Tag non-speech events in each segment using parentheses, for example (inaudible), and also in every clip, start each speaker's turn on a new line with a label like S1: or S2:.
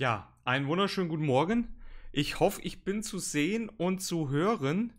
S1: Ja, einen wunderschönen guten Morgen. Ich hoffe, ich bin zu sehen und zu hören.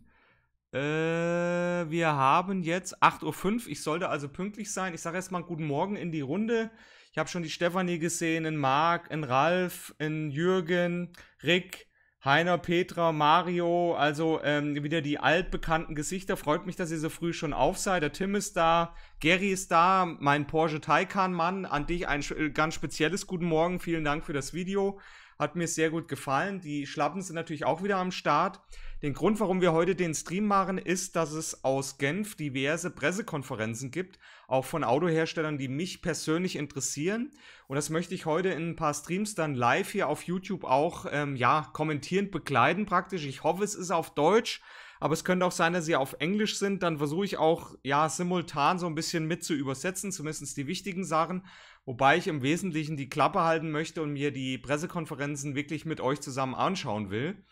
S1: Äh, wir haben jetzt 8.05 Uhr. Ich sollte also pünktlich sein. Ich sage erstmal guten Morgen in die Runde. Ich habe schon die Stefanie gesehen, in Marc, in Ralf, in Jürgen, Rick, Heiner, Petra, Mario, also ähm, wieder die altbekannten Gesichter. Freut mich, dass ihr so früh schon auf seid. Der Tim ist da, Gary ist da, mein Porsche Taycan Mann. An dich ein ganz spezielles guten Morgen. Vielen Dank für das Video. Hat mir sehr gut gefallen. Die Schlappen sind natürlich auch wieder am Start. Den Grund, warum wir heute den Stream machen, ist, dass es aus Genf diverse Pressekonferenzen gibt, auch von Autoherstellern, die mich persönlich interessieren. Und das möchte ich heute in ein paar Streams dann live hier auf YouTube auch ähm, ja, kommentierend begleiten praktisch. Ich hoffe, es ist auf Deutsch, aber es könnte auch sein, dass sie auf Englisch sind. Dann versuche ich auch ja simultan so ein bisschen mit zu übersetzen, zumindest die wichtigen Sachen. Wobei ich im Wesentlichen die Klappe halten möchte und mir die Pressekonferenzen wirklich mit euch zusammen anschauen will.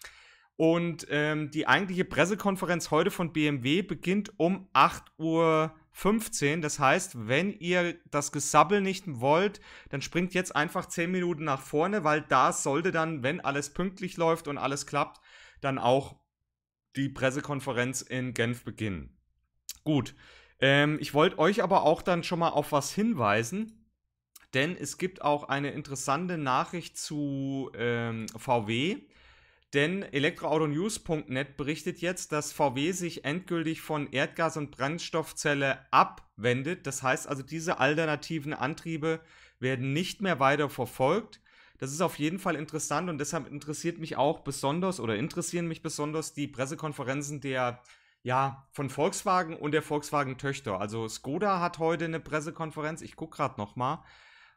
S1: Und ähm, die eigentliche Pressekonferenz heute von BMW beginnt um 8.15 Uhr. Das heißt, wenn ihr das Gesabbel nicht wollt, dann springt jetzt einfach 10 Minuten nach vorne, weil da sollte dann, wenn alles pünktlich läuft und alles klappt, dann auch die Pressekonferenz in Genf beginnen. Gut. Ähm, ich wollte euch aber auch dann schon mal auf was hinweisen denn es gibt auch eine interessante Nachricht zu ähm, VW. Denn elektroautonews.net berichtet jetzt, dass VW sich endgültig von Erdgas- und Brennstoffzelle abwendet. Das heißt also, diese alternativen Antriebe werden nicht mehr weiter verfolgt. Das ist auf jeden Fall interessant und deshalb interessiert mich auch besonders oder interessieren mich besonders die Pressekonferenzen der ja, von Volkswagen und der Volkswagen Töchter. Also Skoda hat heute eine Pressekonferenz, ich gucke gerade nochmal. mal.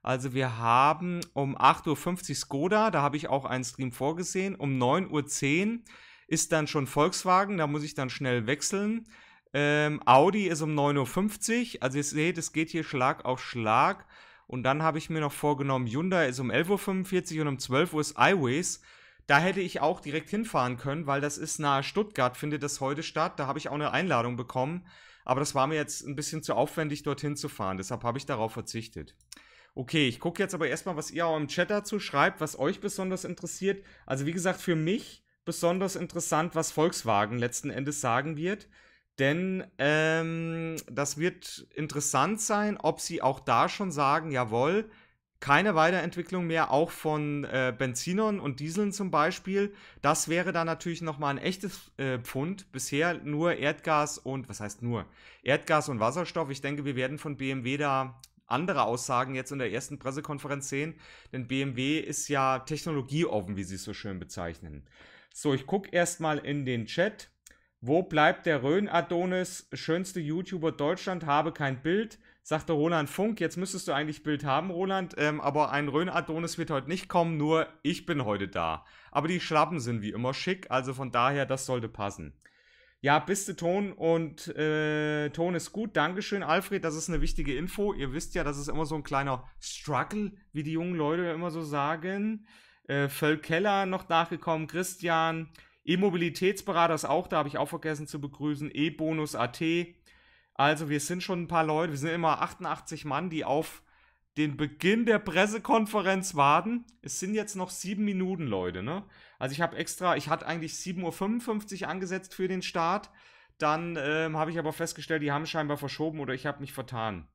S1: Also wir haben um 8.50 Uhr Skoda, da habe ich auch einen Stream vorgesehen. Um 9.10 Uhr ist dann schon Volkswagen, da muss ich dann schnell wechseln. Ähm, Audi ist um 9.50 Uhr, also ihr seht, es geht hier Schlag auf Schlag. Und dann habe ich mir noch vorgenommen, Hyundai ist um 11.45 Uhr und um 12 Uhr ist Iways. Da hätte ich auch direkt hinfahren können, weil das ist nahe Stuttgart, findet das heute statt. Da habe ich auch eine Einladung bekommen. Aber das war mir jetzt ein bisschen zu aufwendig, dorthin zu fahren. Deshalb habe ich darauf verzichtet. Okay, ich gucke jetzt aber erstmal, was ihr auch im Chat dazu schreibt, was euch besonders interessiert. Also wie gesagt, für mich besonders interessant, was Volkswagen letzten Endes sagen wird. Denn ähm, das wird interessant sein, ob sie auch da schon sagen, jawohl, keine Weiterentwicklung mehr, auch von äh, Benzinern und Dieseln zum Beispiel. Das wäre dann natürlich nochmal ein echtes äh, Pfund. Bisher nur Erdgas und, was heißt nur, Erdgas und Wasserstoff. Ich denke, wir werden von BMW da andere Aussagen jetzt in der ersten Pressekonferenz sehen, denn BMW ist ja technologieoffen, wie sie es so schön bezeichnen. So, ich gucke erstmal in den Chat. Wo bleibt der Rhön-Adonis? Schönste YouTuber Deutschland, habe kein Bild, sagte Roland Funk. Jetzt müsstest du eigentlich Bild haben, Roland, ähm, aber ein Rhön-Adonis wird heute nicht kommen, nur ich bin heute da. Aber die Schlappen sind wie immer schick, also von daher, das sollte passen. Ja, bist du Ton und äh, Ton ist gut. Dankeschön, Alfred. Das ist eine wichtige Info. Ihr wisst ja, das ist immer so ein kleiner Struggle, wie die jungen Leute immer so sagen. Äh, Völl Keller noch nachgekommen, Christian. E-Mobilitätsberater ist auch da, habe ich auch vergessen zu begrüßen. E-Bonus.at. Also, wir sind schon ein paar Leute. Wir sind immer 88 Mann, die auf den Beginn der Pressekonferenz warten. Es sind jetzt noch sieben Minuten, Leute, ne? Also ich habe extra, ich hatte eigentlich 7.55 Uhr angesetzt für den Start. Dann ähm, habe ich aber festgestellt, die haben scheinbar verschoben oder ich habe mich vertan.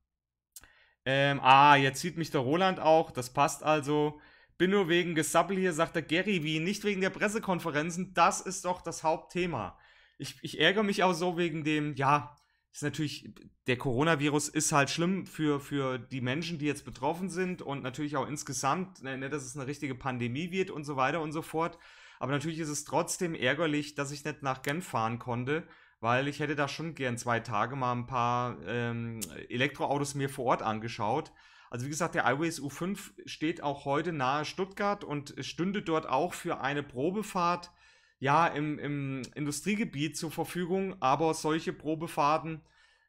S1: Ähm, ah, jetzt sieht mich der Roland auch, das passt also. Bin nur wegen Gesappel hier, sagt der Gary wie, nicht wegen der Pressekonferenzen. Das ist doch das Hauptthema. Ich, ich ärgere mich auch so wegen dem, ja, ist natürlich, der Coronavirus ist halt schlimm für, für die Menschen, die jetzt betroffen sind und natürlich auch insgesamt, ne, ne, dass es eine richtige Pandemie wird und so weiter und so fort. Aber natürlich ist es trotzdem ärgerlich, dass ich nicht nach Genf fahren konnte, weil ich hätte da schon gern zwei Tage mal ein paar ähm, Elektroautos mir vor Ort angeschaut. Also wie gesagt, der Iways U5 steht auch heute nahe Stuttgart und stünde dort auch für eine Probefahrt ja, im, im Industriegebiet zur Verfügung, aber solche Probefahrten,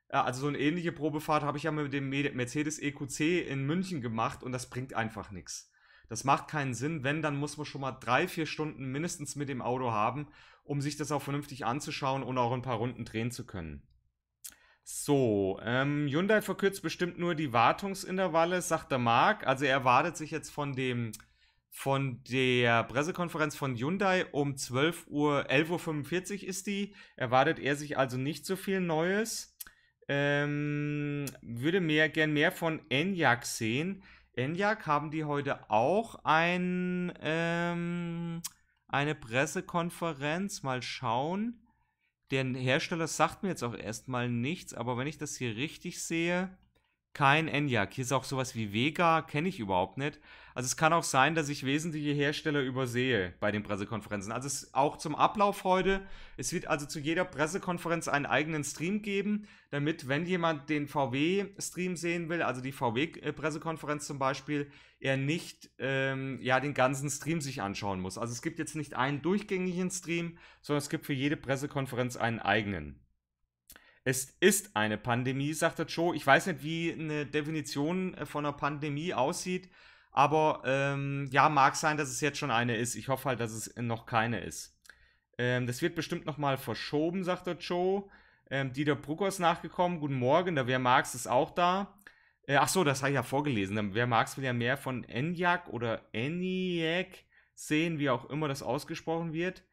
S1: äh, also so eine ähnliche Probefahrt habe ich ja mit dem Mercedes EQC in München gemacht und das bringt einfach nichts. Das macht keinen Sinn. Wenn, dann muss man schon mal drei, vier Stunden mindestens mit dem Auto haben, um sich das auch vernünftig anzuschauen und auch ein paar Runden drehen zu können. So, ähm, Hyundai verkürzt bestimmt nur die Wartungsintervalle, sagt der Marc. Also er wartet sich jetzt von dem von der Pressekonferenz von Hyundai um 12 Uhr, 11.45 Uhr ist die. Erwartet er sich also nicht so viel Neues. Ähm, würde mehr, gern mehr von Enyaq sehen. Enyaq haben die heute auch ein, ähm, eine Pressekonferenz. Mal schauen. Der Hersteller sagt mir jetzt auch erstmal nichts, aber wenn ich das hier richtig sehe, kein Enyaq. Hier ist auch sowas wie Vega, kenne ich überhaupt nicht. Also es kann auch sein, dass ich wesentliche Hersteller übersehe bei den Pressekonferenzen. Also es auch zum Ablauf heute. Es wird also zu jeder Pressekonferenz einen eigenen Stream geben, damit, wenn jemand den VW-Stream sehen will, also die VW-Pressekonferenz zum Beispiel, er nicht ähm, ja, den ganzen Stream sich anschauen muss. Also es gibt jetzt nicht einen durchgängigen Stream, sondern es gibt für jede Pressekonferenz einen eigenen. Es ist eine Pandemie, sagt der Joe. Ich weiß nicht, wie eine Definition äh, von einer Pandemie aussieht. Aber ähm, ja, mag sein, dass es jetzt schon eine ist. Ich hoffe halt, dass es noch keine ist. Ähm, das wird bestimmt nochmal verschoben, sagt der Joe. Ähm, Dieter Brucker ist nachgekommen. Guten Morgen, der Wer Marx ist auch da. Äh, ach so, das habe ich ja vorgelesen. Wer Marx will ja mehr von Enyaq oder Eniac sehen, wie auch immer das ausgesprochen wird.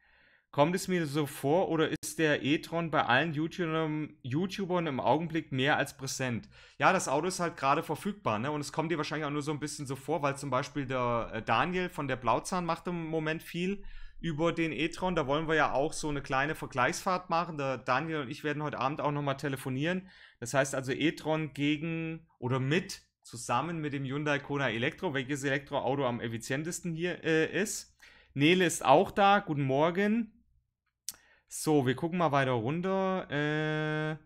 S1: Kommt es mir so vor oder der e-tron bei allen YouTubern, YouTubern im Augenblick mehr als präsent. Ja, das Auto ist halt gerade verfügbar, ne? Und es kommt dir wahrscheinlich auch nur so ein bisschen so vor, weil zum Beispiel der äh, Daniel von der Blauzahn macht im Moment viel über den e-tron. Da wollen wir ja auch so eine kleine Vergleichsfahrt machen. Der Daniel und ich werden heute Abend auch nochmal telefonieren. Das heißt also e-tron gegen oder mit zusammen mit dem Hyundai Kona Elektro, welches Elektroauto am effizientesten hier äh, ist. Nele ist auch da. Guten Morgen. So, wir gucken mal weiter runter. Äh,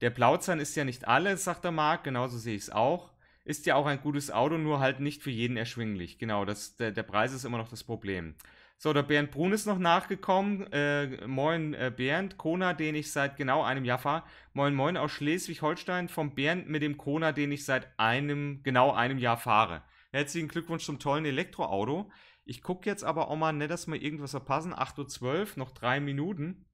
S1: der Blauzahn ist ja nicht alles, sagt der Marc, genauso sehe ich es auch. Ist ja auch ein gutes Auto, nur halt nicht für jeden erschwinglich. Genau, das, der, der Preis ist immer noch das Problem. So, der Bernd Brun ist noch nachgekommen. Äh, moin äh, Bernd, Kona, den ich seit genau einem Jahr fahre. Moin Moin aus Schleswig-Holstein vom Bernd mit dem Kona, den ich seit einem, genau einem Jahr fahre. Herzlichen Glückwunsch zum tollen Elektroauto. Ich gucke jetzt aber auch mal nicht, ne, dass wir irgendwas verpassen. 8.12 Uhr, noch drei Minuten.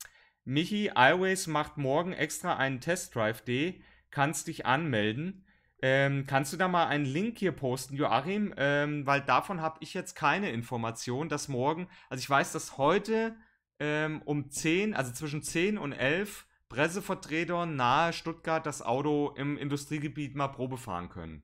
S1: Michi, Always macht morgen extra einen test drive D. Kannst dich anmelden. Ähm, kannst du da mal einen Link hier posten, Joachim? Ähm, weil davon habe ich jetzt keine Information, dass morgen, also ich weiß, dass heute ähm, um 10, also zwischen 10 und 11 Pressevertreter nahe Stuttgart das Auto im Industriegebiet mal Probe fahren können.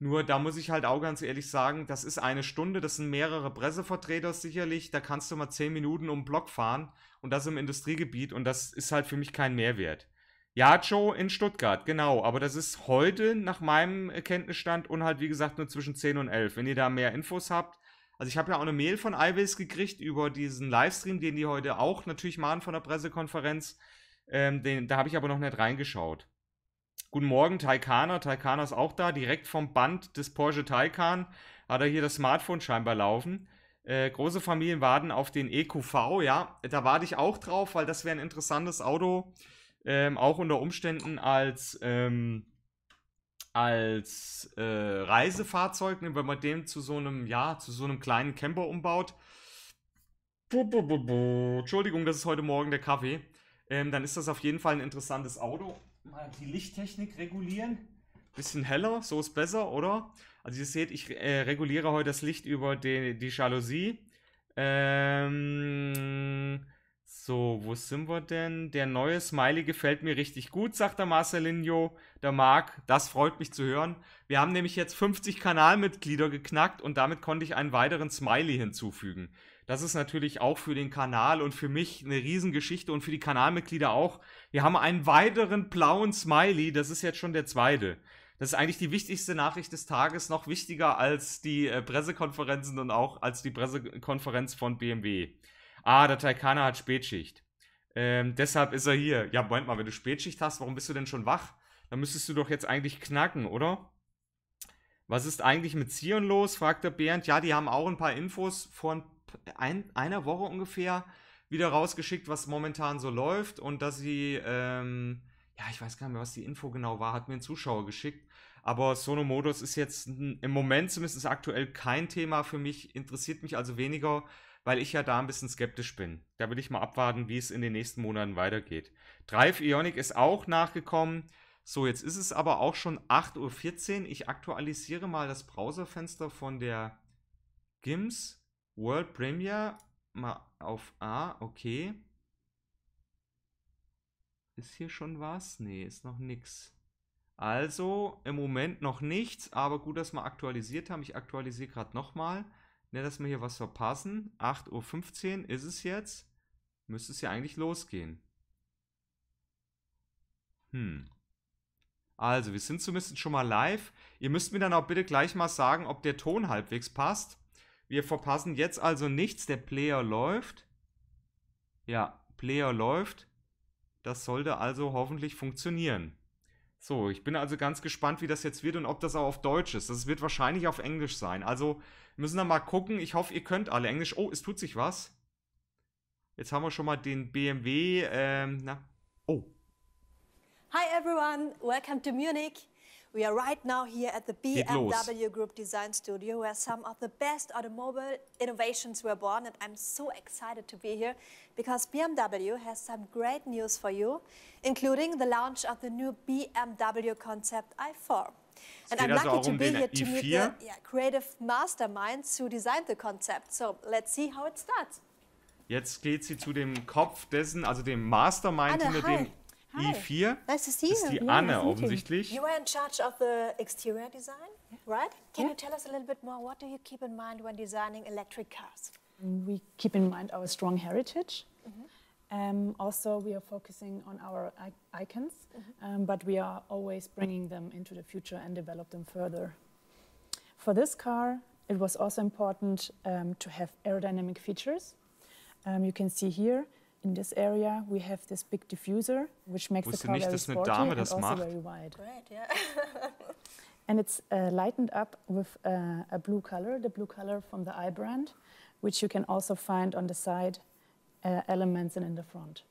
S1: Nur da muss ich halt auch ganz ehrlich sagen, das ist eine Stunde, das sind mehrere Pressevertreter sicherlich, da kannst du mal zehn Minuten um den Block fahren und das im Industriegebiet und das ist halt für mich kein Mehrwert. Ja, Joe in Stuttgart, genau, aber das ist heute nach meinem Kenntnisstand und halt wie gesagt nur zwischen 10 und 11. Wenn ihr da mehr Infos habt, also ich habe ja auch eine Mail von Iways gekriegt über diesen Livestream, den die heute auch natürlich machen von der Pressekonferenz. Ähm, den, da habe ich aber noch nicht reingeschaut. Guten Morgen, Taikana. Taikana ist auch da. Direkt vom Band des Porsche Taikan. hat er hier das Smartphone scheinbar laufen. Äh, große Familien warten auf den EQV. Ja, da warte ich auch drauf, weil das wäre ein interessantes Auto. Ähm, auch unter Umständen als, ähm, als äh, Reisefahrzeug, ne, wenn man den zu so einem, ja, zu so einem kleinen Camper umbaut. Bu, bu, bu, Entschuldigung, das ist heute Morgen der Kaffee. Ähm, dann ist das auf jeden Fall ein interessantes Auto mal die Lichttechnik regulieren. Bisschen heller, so ist besser, oder? Also ihr seht, ich äh, reguliere heute das Licht über den, die Jalousie. Ähm, so, wo sind wir denn? Der neue Smiley gefällt mir richtig gut, sagt der Marcelinho, der Marc. Das freut mich zu hören. Wir haben nämlich jetzt 50 Kanalmitglieder geknackt und damit konnte ich einen weiteren Smiley hinzufügen. Das ist natürlich auch für den Kanal und für mich eine Riesengeschichte und für die Kanalmitglieder auch. Wir haben einen weiteren blauen Smiley, das ist jetzt schon der zweite. Das ist eigentlich die wichtigste Nachricht des Tages, noch wichtiger als die äh, Pressekonferenzen und auch als die Pressekonferenz von BMW. Ah, der Taikana hat Spätschicht. Ähm, deshalb ist er hier. Ja, Moment mal, wenn du Spätschicht hast, warum bist du denn schon wach? Dann müsstest du doch jetzt eigentlich knacken, oder? Was ist eigentlich mit Zion los? fragt der Bernd. Ja, die haben auch ein paar Infos vor ein ein, einer Woche ungefähr wieder rausgeschickt, was momentan so läuft und dass sie, ähm, ja, ich weiß gar nicht mehr, was die Info genau war, hat mir ein Zuschauer geschickt. Aber Sono Modus ist jetzt im Moment zumindest aktuell kein Thema für mich, interessiert mich also weniger, weil ich ja da ein bisschen skeptisch bin. Da will ich mal abwarten, wie es in den nächsten Monaten weitergeht. Drive Ionic ist auch nachgekommen. So, jetzt ist es aber auch schon 8.14 Uhr. Ich aktualisiere mal das Browserfenster von der GIMS. World Premier mal auf A, okay. Ist hier schon was? Nee, ist noch nichts. Also im Moment noch nichts, aber gut, dass wir aktualisiert haben. Ich aktualisiere gerade nochmal. ne, dass wir hier was verpassen. 8.15 Uhr ist es jetzt. Müsste es ja eigentlich losgehen. Hm. Also, wir sind zumindest schon mal live. Ihr müsst mir dann auch bitte gleich mal sagen, ob der Ton halbwegs passt. Wir verpassen jetzt also nichts. Der Player läuft. Ja, Player läuft. Das sollte also hoffentlich funktionieren. So, ich bin also ganz gespannt, wie das jetzt wird und ob das auch auf Deutsch ist. Das wird wahrscheinlich auf Englisch sein. Also müssen wir mal gucken. Ich hoffe, ihr könnt alle Englisch. Oh, es tut sich was. Jetzt haben wir schon mal den BMW. Ähm, na, oh.
S2: Hi everyone, welcome to Munich. We are right now here at the BMW Group Design Studio, where some of the best automobile innovations were born. And I'm so excited to be here because BMW has some great news for you, including the launch of the new BMW Concept i4. And I'm lucky to be here to meet the yeah, creative masterminds who designed the concept. So let's see how it starts.
S1: Jetzt geht sie zu dem Kopf dessen, also dem Mastermind Anne, hinter hi. dem E4. Nice to see you. Ist die yeah, Anne offensichtlich. You
S2: are in charge of the exterior design, right? Can yeah. you tell us a little bit more? What do you keep in mind when designing electric cars? We keep in mind our strong heritage. Mm-hmm. um, also, we are focusing on our icons, mm-hmm. um, but we are always bringing them into the future and develop them further. For this car, it was also important um, to have aerodynamic features. Um, you can see here in this area we have this big diffuser, which makes Wusste the car nicht, very sporty and also macht. very wide. Great, yeah. (laughs) and it's uh, lightened up with uh, a blue color, the blue color from the eye brand, which you can also find on the side uh, elements and in the front.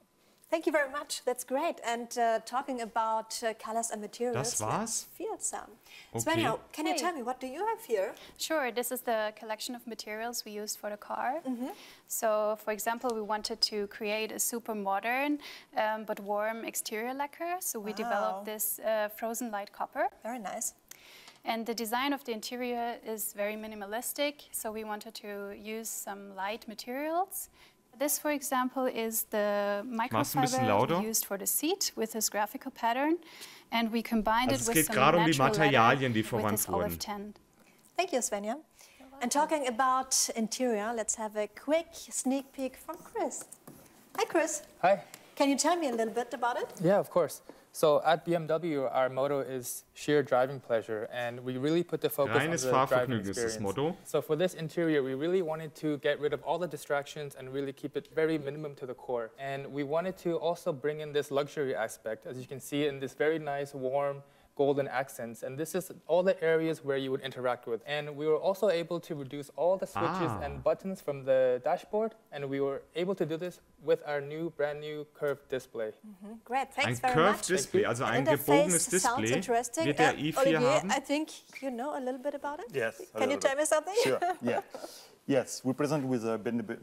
S2: Thank you very much. That's great. And uh, talking about uh, colors and materials, das war's? Field feel some. Okay. Svenja, can hey. you tell me what do you have here? Sure. This is the collection of materials we used for the car. Mm -hmm. So, for example, we wanted to create a super modern um, but warm exterior lacquer. So we wow. developed this uh, frozen light copper. Very nice. And the design of the interior is very minimalistic, so we wanted to use some light materials this, for example, is the microfiber used for the seat with this graphical pattern, and we combined also it with some um natural Materialien, die OF10. Thank you, Svenja. And talking about interior, let's have a quick sneak peek from Chris. Hi, Chris. Hi. Can you tell me a little bit about it? Yeah, of course. So at BMW, our motto is sheer driving pleasure, and we really put the focus on the driving experience. So for this interior, we really wanted to get rid of all the distractions and really keep it very minimum to the core. And we wanted to also bring in this luxury aspect, as you can see in this very nice, warm, golden accents. And this is all the areas where you would interact with. And we were also able to reduce all the switches ah. and buttons from the dashboard. And we were able to do this with our new, brand new curved display. Mhm.
S1: Great, thanks ein very curved much. Display, also a gebogenes Display.
S2: Interesting. Wird i4 uh, Olivier, haben. I think you know a little bit about it. Yes. Can you tell bit. me something? Sure, (laughs)
S3: yeah. Yes, we present with the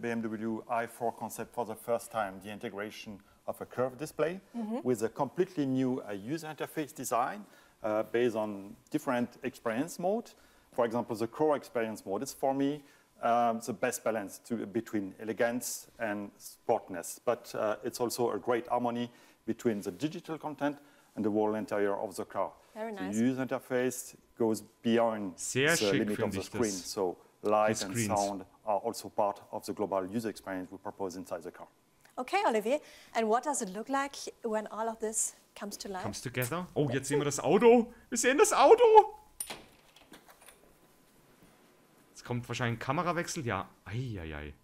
S3: BMW i4 concept for the first time the integration of a curved display mm -hmm. with a completely new uh, user interface design uh, based on different experience mode. For example, the core experience mode is for me um, the best balance to, between elegance and sportiness, but uh, it's also a great harmony between the digital content and the whole interior of the car. Very nice. The user interface goes beyond Sehr the limit of the screen, so light and sound are also part of the global user experience we propose inside the car.
S2: Okay, Olivier, and what does it look like when all of this comes to life?
S1: Comes together? Oh, jetzt sehen wir das Auto. Wir sehen das Auto. Jetzt kommt wahrscheinlich ein Kamerawechsel. Ja, ei, ei, ei.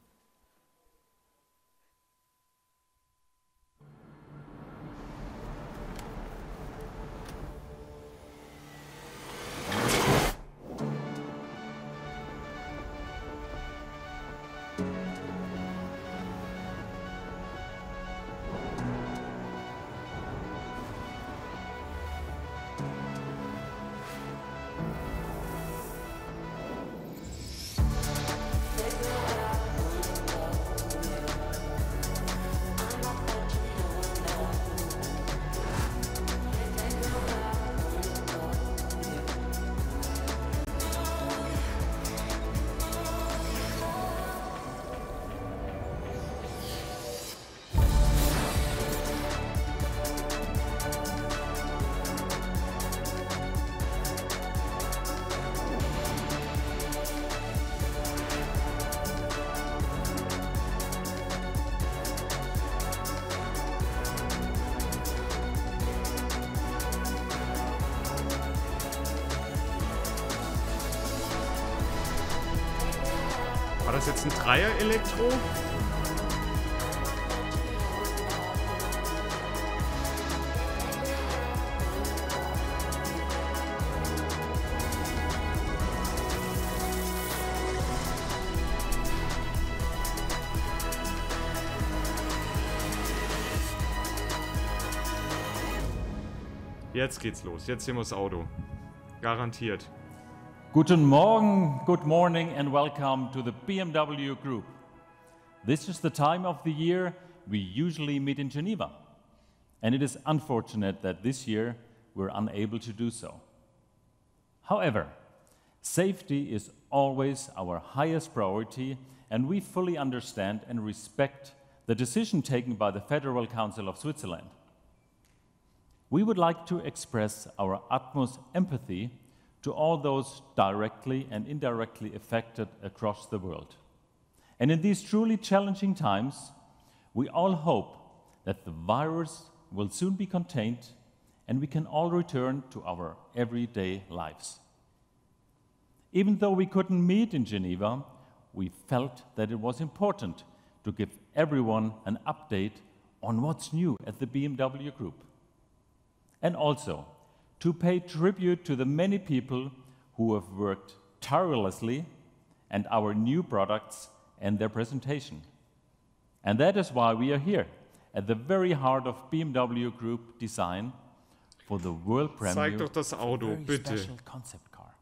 S1: das jetzt ein Dreier-Elektro? Jetzt geht's los. Jetzt sehen wir das Auto. Garantiert.
S3: Guten Morgen, good morning, and welcome to the BMW Group. This is the time of the year we usually meet in Geneva, and it is unfortunate that this year we're unable to do so. However, safety is always our highest priority, and we fully understand and respect the decision taken by the Federal Council of Switzerland. We would like to express our utmost empathy to all those directly and indirectly affected across the world. And in these truly challenging times, we all hope that the virus will soon be contained and we can all return to our everyday lives. Even though we couldn't meet in Geneva, we felt that it was important to give everyone an update on what's new at the BMW Group. And also to pay tribute to the many people who have worked tirelessly and our new products and their presentation. And that is why we are here, at the very heart of BMW Group design for the world premiere Zeig doch das Auto, bitte. special concept car.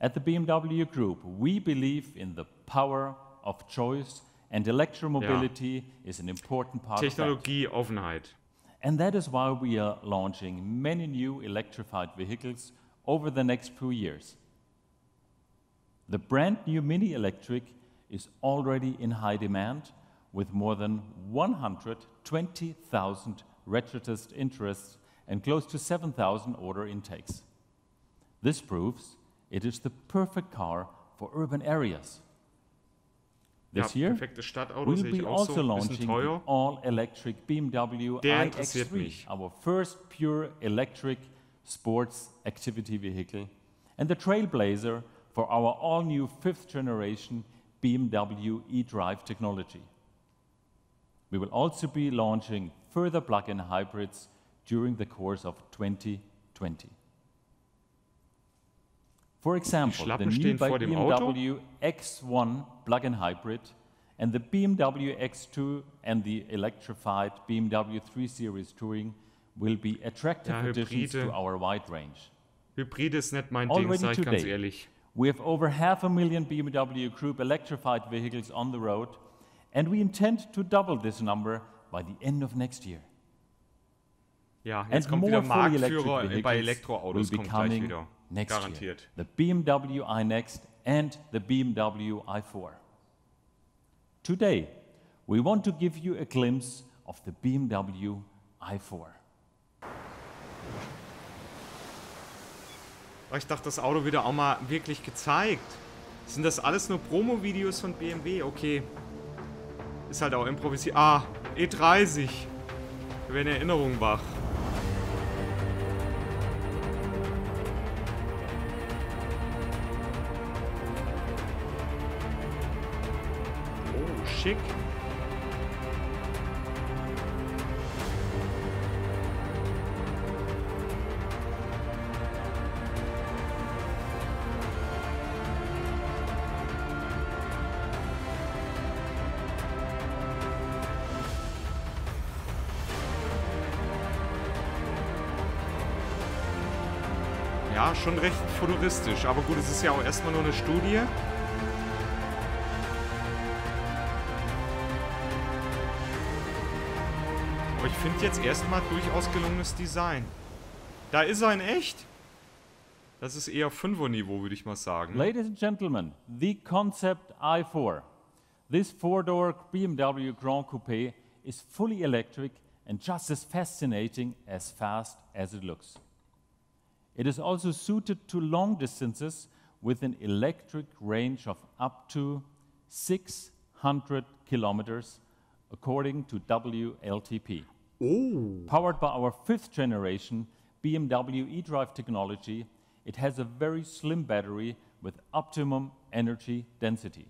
S3: At the BMW Group, we believe in the power of choice and electromobility ja. is an important part of Technologieoffenheit and that is why we are launching many new electrified vehicles over the next few years. The brand-new MINI Electric is already in high demand, with more than 120,000 registered interests and close to 7,000 order intakes. This proves it is the perfect car for urban areas. This year, we'll be also launching all-electric BMW iX3, our first pure electric sports activity vehicle, and the trailblazer for our all-new fifth-generation BMW eDrive technology. We will also be launching further plug-in hybrids during the course of 2020. For example, the new BMW X1 plug-in hybrid and the BMW X2 and the electrified BMW 3 Series Touring will be attractive ja, additions to our wide range.
S1: Hybride ist nicht mein Already Ding, ganz
S3: ehrlich. We have over half a million BMW Group electrified vehicles on the road, and we intend to double this number by the end of next year. Ja, jetzt and kommt wieder Marktführer bei Elektroautos, kommt gleich wieder. next Garantiert. year. The BMW iNext and the BMW i4. Today, we want to give you a glimpse of the BMW i4.
S1: Ich dachte, das Auto wird auch mal wirklich gezeigt. Sind das alles nur Promo-Videos von BMW? Okay. Ist halt auch improvisiert. Ah, E30. Wir werden Erinnerungen wach. schon recht futuristisch. Aber gut, es ist ja auch erstmal nur eine Studie. Aber ich finde jetzt erstmal durchaus gelungenes Design. Da ist er in echt. Das ist eher 5er Niveau, würde ich mal sagen.
S3: Ladies and Gentlemen, the concept i4. This four-door BMW Grand Coupé is fully electric and just as fascinating as fast as it looks. It is also suited to long distances with an electric range of up to 600 kilometers, according to WLTP. Ooh. Powered by our fifth generation BMW eDrive technology, it has a very slim battery with optimum energy density.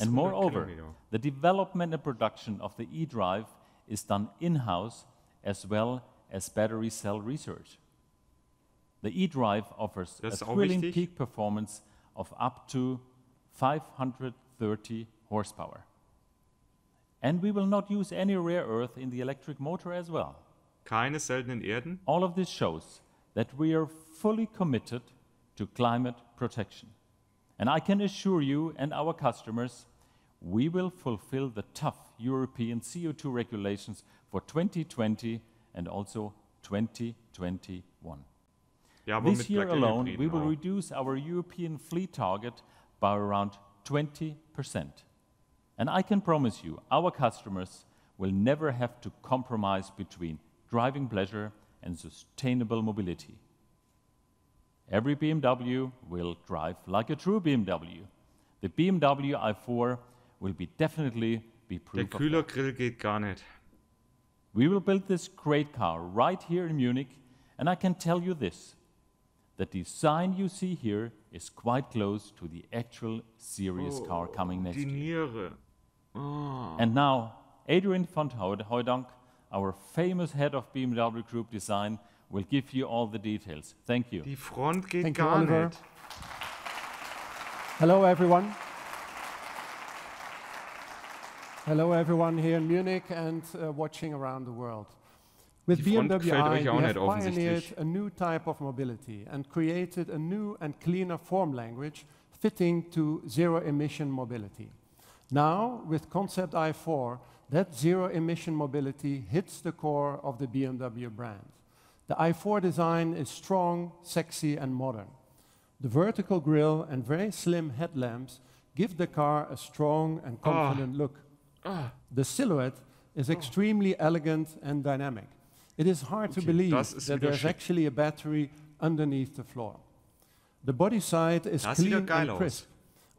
S1: And moreover, kilometer.
S3: the development and production of the eDrive is done in-house as well as battery cell research. The eDrive offers das a thrilling wichtig. peak performance of up to 530 horsepower. And we will not use any rare earth in the electric motor as well. Keine seltenen Erden. All of this shows that we are fully committed to climate protection. And I can assure you and our customers, we will fulfill the tough European CO2 regulations for 2020 and also 2021. Ja, this year alone, we will auch. reduce our European fleet target by around 20%. And I can promise you, our customers will never have to compromise between driving pleasure and sustainable mobility. Every BMW will drive like a true BMW. The BMW i4 will be definitely be proof Der Kühlergrill geht gar nicht. We will build this great car right here in Munich, and I can tell you this, the design you see here is quite close to the actual serious oh, car coming next year. Oh. And now, Adrian van Hooydonk, our famous head of BMW Group Design, will give you all the details. Thank you. Die Front geht Thank gar you, nicht.
S4: Hello, everyone. Hello, everyone here in Munich and uh, watching around the world. With Die Front BMW i, euch auch we nicht have offensichtlich. pioneered a new type of mobility and created a new and cleaner form language fitting to zero-emission mobility. Now, with Concept i4, that zero-emission mobility hits the core of the BMW brand. The i4 design is strong, sexy, and modern. The vertical grille and very slim headlamps give the car a strong and ah. confident look. Ah. The silhouette is ah. extremely elegant and dynamic. It is hard okay, to believe that there's actually a battery underneath the floor. The body side is das clean and crisp. Aus.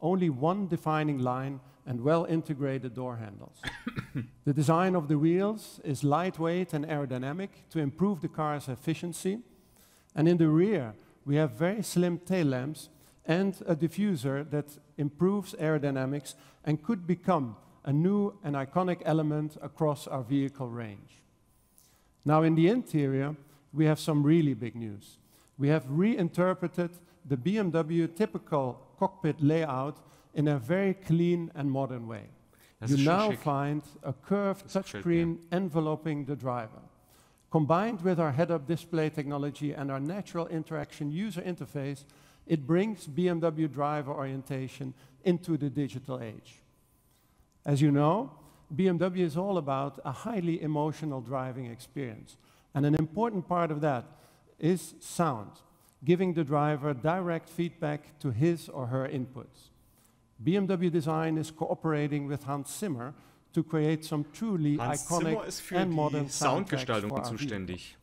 S4: Only one defining line and well-integrated door handles. (coughs) the design of the wheels is lightweight and aerodynamic to improve the car's efficiency. And in the rear, we have very slim tail lamps and a diffuser that improves aerodynamics and could become a new and iconic element across our vehicle range. Now, in the interior, we have some really big news. We have reinterpreted the BMW typical cockpit layout in a very clean and modern way. That's you now chic. find a curved touchscreen yeah. enveloping the driver. Combined with our head-up display technology and our natural interaction user interface, it brings BMW driver orientation into the digital age. As you know, BMW is all about a highly emotional driving experience. And an important part of that is sound, giving the driver direct feedback to his or her inputs. BMW Design is cooperating with Hans Zimmer to create some truly Hans iconic Zimmer ist für and modern die Soundgestaltung zuständig.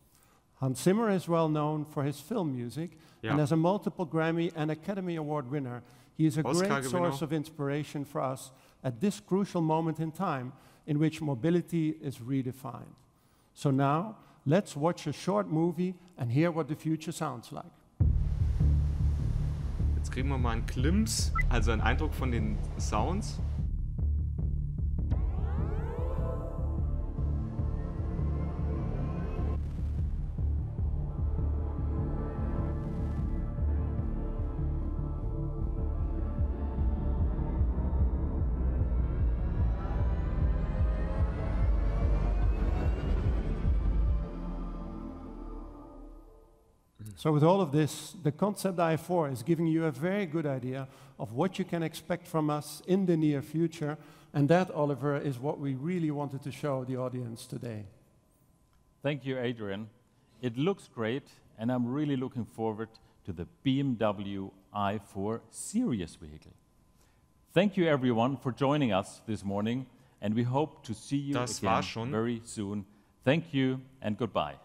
S4: Hans Zimmer is well known for his film music ja. and as a multiple Grammy and Academy Award winner, he is a great source of inspiration for us at this crucial moment in time in which mobility is redefined. So now, let's watch a short movie and hear what the future sounds like.
S1: Jetzt kriegen wir mal einen Glimpse, also einen Eindruck von den Sounds.
S4: So, with all of this, the concept I4 is giving you a very good idea of what you can expect from us in the near future. And that, Oliver, is what we really wanted to show the audience today.
S3: Thank you, Adrian. It looks great, and I'm really looking forward to the BMW i4 series vehicle. Thank you, everyone, for joining us this morning, and we hope to see you das again very soon. Thank you and goodbye.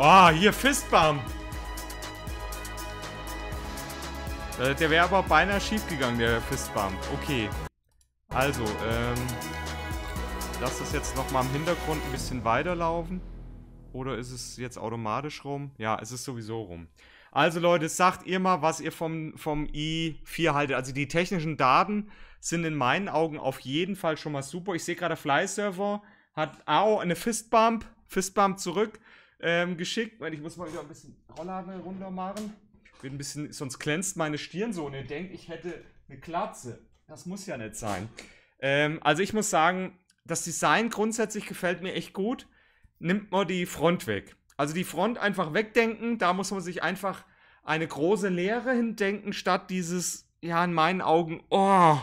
S1: Oh, hier Fistbump. Äh, der wäre aber beinahe schief gegangen, der Fistbump. Okay. Also, ähm... Lass das jetzt nochmal im Hintergrund ein bisschen weiterlaufen. Oder ist es jetzt automatisch rum? Ja, es ist sowieso rum. Also Leute, sagt ihr mal, was ihr vom, vom i4 haltet. Also die technischen Daten sind in meinen Augen auf jeden Fall schon mal super. Ich sehe gerade, Fly-Server hat au, eine Fistbump, Fistbump zurück ähm, geschickt. Ich muss mal wieder ein bisschen Rollladen runter machen. Bin ein bisschen, sonst glänzt meine Stirn so und ihr denkt, ich hätte eine Glatze. Das muss ja nicht sein. Ähm, also ich muss sagen, das Design grundsätzlich gefällt mir echt gut. Nimmt man die Front weg. Also die Front einfach wegdenken, da muss man sich einfach eine große Leere hindenken, statt dieses, ja, in meinen Augen, oh,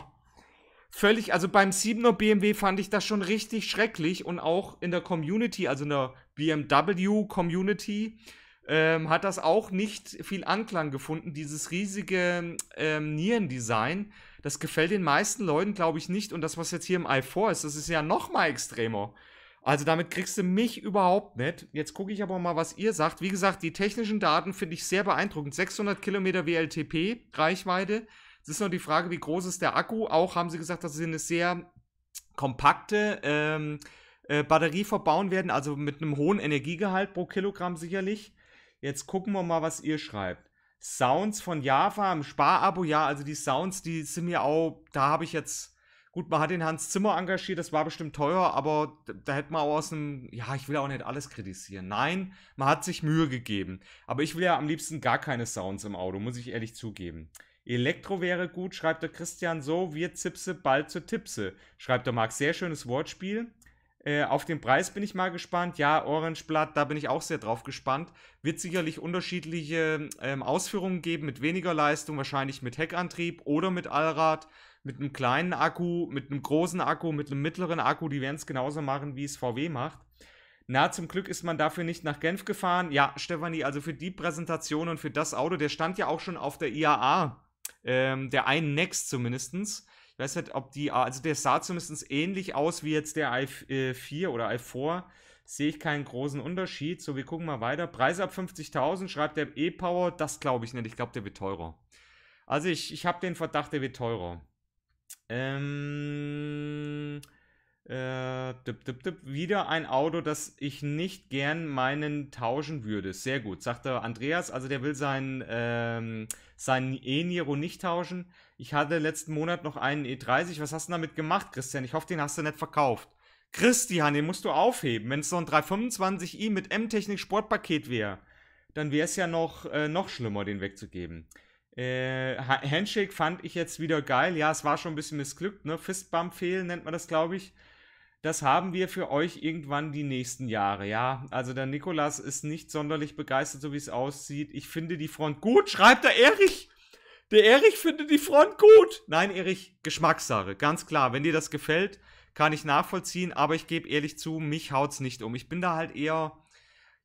S1: völlig, also beim 7er BMW fand ich das schon richtig schrecklich und auch in der Community, also in der BMW-Community, ähm, hat das auch nicht viel Anklang gefunden, dieses riesige ähm, Nierendesign. Das gefällt den meisten Leuten, glaube ich, nicht. Und das, was jetzt hier im i4 ist, das ist ja noch mal extremer. Also damit kriegst du mich überhaupt nicht. Jetzt gucke ich aber mal, was ihr sagt. Wie gesagt, die technischen Daten finde ich sehr beeindruckend. 600 Kilometer WLTP Reichweite, es ist nur die Frage, wie groß ist der Akku. Auch haben sie gesagt, dass sie eine sehr kompakte ähm, äh, Batterie verbauen werden, also mit einem hohen Energiegehalt pro Kilogramm sicherlich. Jetzt gucken wir mal, was ihr schreibt. Sounds von Java im Sparabo, ja, also die Sounds, die sind mir auch, da habe ich jetzt, gut, man hat den Hans Zimmer engagiert, das war bestimmt teuer, aber da, hätte man auch aus einem, ja, ich will auch nicht alles kritisieren. Nein, man hat sich Mühe gegeben. Aber ich will ja am liebsten gar keine Sounds im Auto, muss ich ehrlich zugeben. Elektro wäre gut, schreibt der Christian so, wir zipse bald zur Tipse. Schreibt der Marc, sehr schönes Wortspiel. Äh, auf den Preis bin ich mal gespannt. Ja, Orange Blatt, da bin ich auch sehr drauf gespannt. Wird sicherlich unterschiedliche ähm, Ausführungen geben, mit weniger Leistung, wahrscheinlich mit Heckantrieb oder mit Allrad, mit einem kleinen Akku, mit einem großen Akku, mit einem mittleren Akku. Die werden es genauso machen, wie es VW macht. Na, zum Glück ist man dafür nicht nach Genf gefahren. Ja, Stefanie, also für die Präsentation und für das Auto, der stand ja auch schon auf der IAA ähm, der einen Next zumindestens. Ich weiß nicht, ob die, also der sah zumindest ähnlich aus wie jetzt der i4 äh, oder i4. Sehe ich keinen großen Unterschied. So, wir gucken mal weiter. Preise ab 50.000, schreibt der E-Power. Das glaube ich nicht. Ich glaube, der wird teurer. Also ich, ich habe den Verdacht, der wird teurer. Ähm, äh, dip, dip, dip, wieder ein Auto, das ich nicht gern meinen tauschen würde. Sehr gut, sagte Andreas. Also der will seinen ähm, seinen E-Niro nicht tauschen. Ich hatte letzten Monat noch einen E30. Was hast du damit gemacht, Christian? Ich hoffe, den hast du nicht verkauft. Christian, den musst du aufheben. Wenn es so ein 325i mit M-Technik Sportpaket wäre, dann wäre es ja noch, äh, noch schlimmer, den wegzugeben. Äh, Handshake fand ich jetzt wieder geil. Ja, es war schon ein bisschen missglückt, ne? Fistbump fehlen nennt man das, glaube ich das haben wir für euch irgendwann die nächsten Jahre, ja. Also der Nikolas ist nicht sonderlich begeistert, so wie es aussieht. Ich finde die Front gut, schreibt der Erich. Der Erich findet die Front gut. Nein, Erich, Geschmackssache, ganz klar. Wenn dir das gefällt, kann ich nachvollziehen, aber ich gebe ehrlich zu, mich haut's nicht um. Ich bin da halt eher,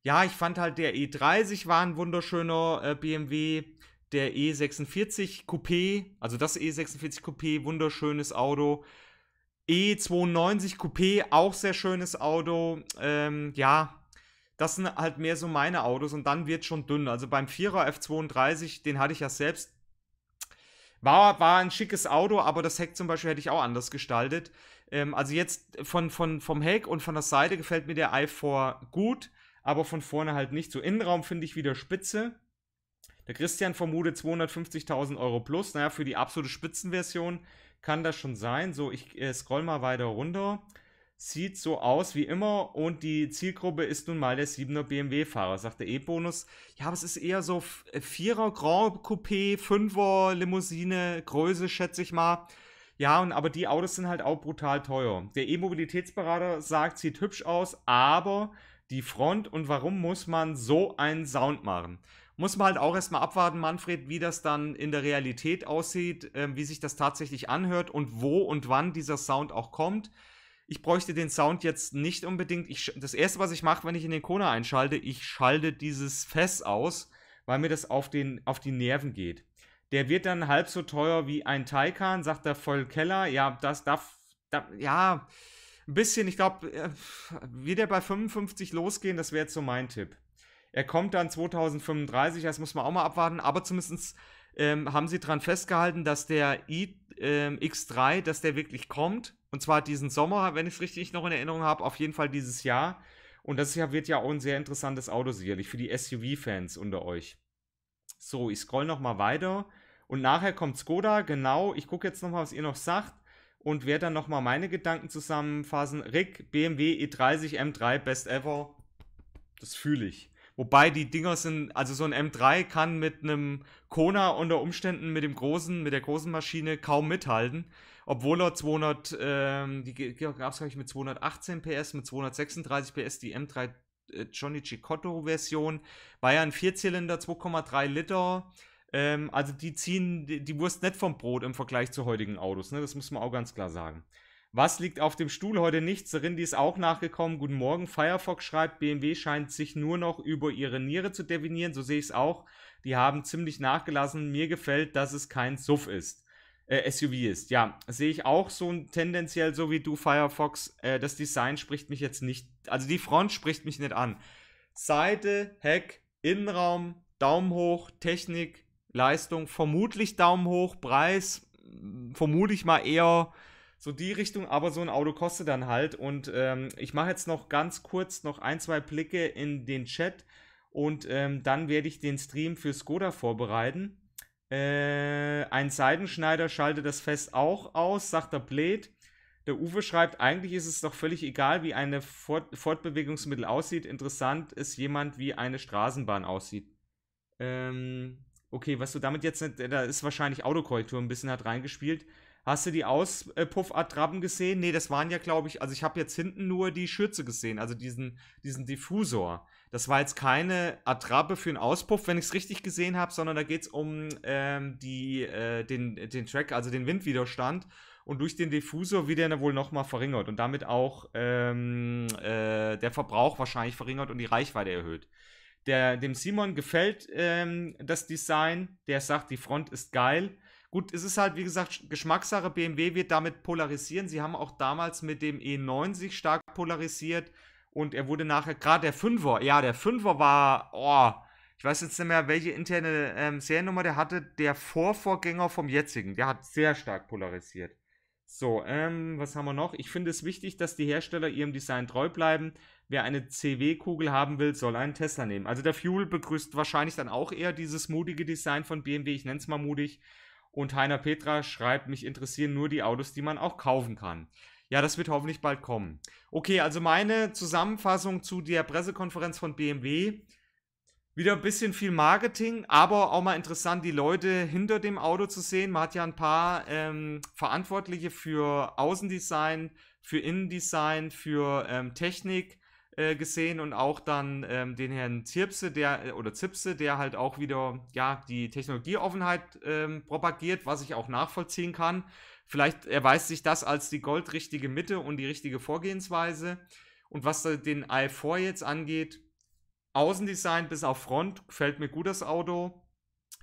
S1: ja, ich fand halt der E30 war ein wunderschöner äh, BMW, der E46 Coupé, also das E46 Coupé, wunderschönes Auto. E92 Coupé, auch sehr schönes Auto. Ähm, ja, das sind halt mehr so meine Autos und dann wird schon dünn. Also beim 4er F32, den hatte ich ja selbst. War, war ein schickes Auto, aber das Heck zum Beispiel hätte ich auch anders gestaltet. Ähm, also jetzt von, von, vom Heck und von der Seite gefällt mir der i4 gut, aber von vorne halt nicht. So Innenraum finde ich wieder spitze. Der Christian vermutet 250.000 Euro plus. Naja, für die absolute Spitzenversion kann das schon sein. So, ich äh, scroll mal weiter runter. Sieht so aus wie immer und die Zielgruppe ist nun mal der 7er BMW-Fahrer, sagt der E-Bonus. Ja, aber es ist eher so 4er äh, Grand Coupé, 5er Limousine, Größe, schätze ich mal. Ja, und aber die Autos sind halt auch brutal teuer. Der E-Mobilitätsberater sagt, sieht hübsch aus, aber die Front und warum muss man so einen Sound machen? Muss man halt auch erstmal abwarten, Manfred, wie das dann in der Realität aussieht, äh, wie sich das tatsächlich anhört und wo und wann dieser Sound auch kommt. Ich bräuchte den Sound jetzt nicht unbedingt. Ich, das erste, was ich mache, wenn ich in den Kona einschalte, ich schalte dieses Fess aus, weil mir das auf, den, auf die Nerven geht. Der wird dann halb so teuer wie ein Taikan, sagt der Vollkeller. Ja, das darf, da, ja, ein bisschen, ich glaube, äh, wird er bei 55 losgehen, das wäre jetzt so mein Tipp. Er kommt dann 2035, das muss man auch mal abwarten, aber zumindest ähm, haben sie daran festgehalten, dass der I, ähm, X3, dass der wirklich kommt. Und zwar diesen Sommer, wenn ich es richtig noch in Erinnerung habe, auf jeden Fall dieses Jahr. Und das wird ja auch ein sehr interessantes Auto sicherlich für die SUV-Fans unter euch. So, ich scroll nochmal weiter. Und nachher kommt Skoda, genau. Ich gucke jetzt nochmal, was ihr noch sagt. Und werde dann nochmal meine Gedanken zusammenfassen. Rick, BMW E30 M3, best ever. Das fühle ich. Wobei die Dinger sind, also so ein M3 kann mit einem Kona unter Umständen mit dem großen, mit der großen Maschine kaum mithalten, obwohl er 200, ähm, die gab es glaube ich mit 218 PS, mit 236 PS die M3 äh, Johnny Chicotto Version, war ja ein Vierzylinder, 2,3 Liter, ähm, also die ziehen die, die Wurst nicht vom Brot im Vergleich zu heutigen Autos, ne? das muss man auch ganz klar sagen. Was liegt auf dem Stuhl heute nicht? Serindi ist auch nachgekommen. Guten Morgen. Firefox schreibt, BMW scheint sich nur noch über ihre Niere zu definieren. So sehe ich es auch. Die haben ziemlich nachgelassen. Mir gefällt, dass es kein Suff ist. Äh, SUV ist. Ja, sehe ich auch so tendenziell so wie du, Firefox. Äh, das Design spricht mich jetzt nicht. Also die Front spricht mich nicht an. Seite, Heck, Innenraum, Daumen hoch, Technik, Leistung, vermutlich Daumen hoch, Preis, hm, vermute ich mal eher so die Richtung, aber so ein Auto kostet dann halt. Und ähm, ich mache jetzt noch ganz kurz noch ein, zwei Blicke in den Chat und ähm, dann werde ich den Stream für Skoda vorbereiten. Äh, ein Seidenschneider schaltet das Fest auch aus, sagt der Blade. Der Uwe schreibt, eigentlich ist es doch völlig egal, wie ein Fort Fortbewegungsmittel aussieht. Interessant ist jemand, wie eine Straßenbahn aussieht. Ähm, okay, was du damit jetzt nicht, da ist wahrscheinlich Autokorrektur ein bisschen hat reingespielt. Hast du die Auspuffattrappen gesehen? Nee, das waren ja, glaube ich, also ich habe jetzt hinten nur die Schürze gesehen, also diesen, diesen Diffusor. Das war jetzt keine Attrappe für einen Auspuff, wenn ich es richtig gesehen habe, sondern da geht es um ähm, die, äh, den, den Track, also den Windwiderstand. Und durch den Diffusor wird er wohl nochmal verringert und damit auch ähm, äh, der Verbrauch wahrscheinlich verringert und die Reichweite erhöht. Der, dem Simon gefällt ähm, das Design, der sagt, die Front ist geil Gut, es ist halt, wie gesagt, Geschmackssache. BMW wird damit polarisieren. Sie haben auch damals mit dem E90 stark polarisiert und er wurde nachher, gerade der 5er, ja, der 5er war, oh, ich weiß jetzt nicht mehr, welche interne ähm, Seriennummer der hatte, der Vorvorgänger vom jetzigen, der hat sehr stark polarisiert. So, ähm, was haben wir noch? Ich finde es wichtig, dass die Hersteller ihrem Design treu bleiben. Wer eine CW-Kugel haben will, soll einen Tesla nehmen. Also der Fuel begrüßt wahrscheinlich dann auch eher dieses mutige Design von BMW. Ich nenne es mal mutig. Und Heiner Petra schreibt, mich interessieren nur die Autos, die man auch kaufen kann. Ja, das wird hoffentlich bald kommen. Okay, also meine Zusammenfassung zu der Pressekonferenz von BMW. Wieder ein bisschen viel Marketing, aber auch mal interessant, die Leute hinter dem Auto zu sehen. Man hat ja ein paar ähm, Verantwortliche für Außendesign, für Innendesign, für ähm, Technik äh, gesehen und auch dann ähm, den Herrn Zirpse, der äh, oder Zipse, der halt auch wieder ja die Technologieoffenheit ähm, propagiert, was ich auch nachvollziehen kann. Vielleicht erweist sich das als die goldrichtige Mitte und die richtige Vorgehensweise. Und was den i4 jetzt angeht, Außendesign bis auf Front, gefällt mir gut das Auto.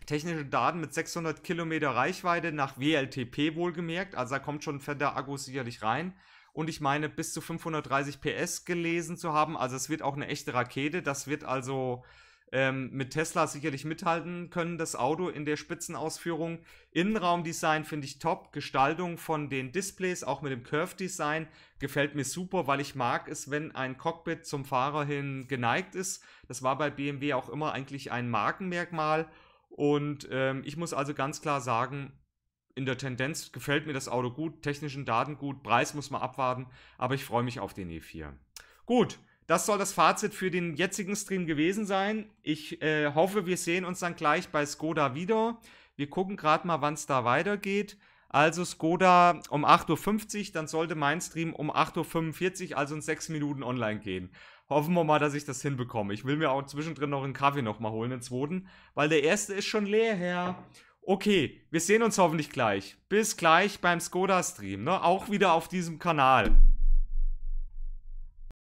S1: Technische Daten mit 600 Kilometer Reichweite nach WLTP wohlgemerkt, also da kommt schon ein fetter Akku sicherlich rein und ich meine bis zu 530 PS gelesen zu haben. Also es wird auch eine echte Rakete. Das wird also ähm, mit Tesla sicherlich mithalten können, das Auto in der Spitzenausführung. Innenraumdesign finde ich top. Gestaltung von den Displays, auch mit dem Curve-Design, gefällt mir super, weil ich mag es, wenn ein Cockpit zum Fahrer hin geneigt ist. Das war bei BMW auch immer eigentlich ein Markenmerkmal. Und ähm, ich muss also ganz klar sagen, in der Tendenz gefällt mir das Auto gut, technischen Daten gut, Preis muss man abwarten, aber ich freue mich auf den E4. Gut, das soll das Fazit für den jetzigen Stream gewesen sein. Ich äh, hoffe, wir sehen uns dann gleich bei Skoda wieder. Wir gucken gerade mal, wann es da weitergeht. Also Skoda um 8.50 Uhr, dann sollte mein Stream um 8.45 Uhr, also in 6 Minuten online gehen. Hoffen wir mal, dass ich das hinbekomme. Ich will mir auch zwischendrin noch einen Kaffee nochmal holen, den zweiten, weil der erste ist schon leer, Herr. Okay, wir sehen uns hoffentlich gleich. Bis gleich beim Skoda-Stream, ne? Auch wieder auf diesem Kanal.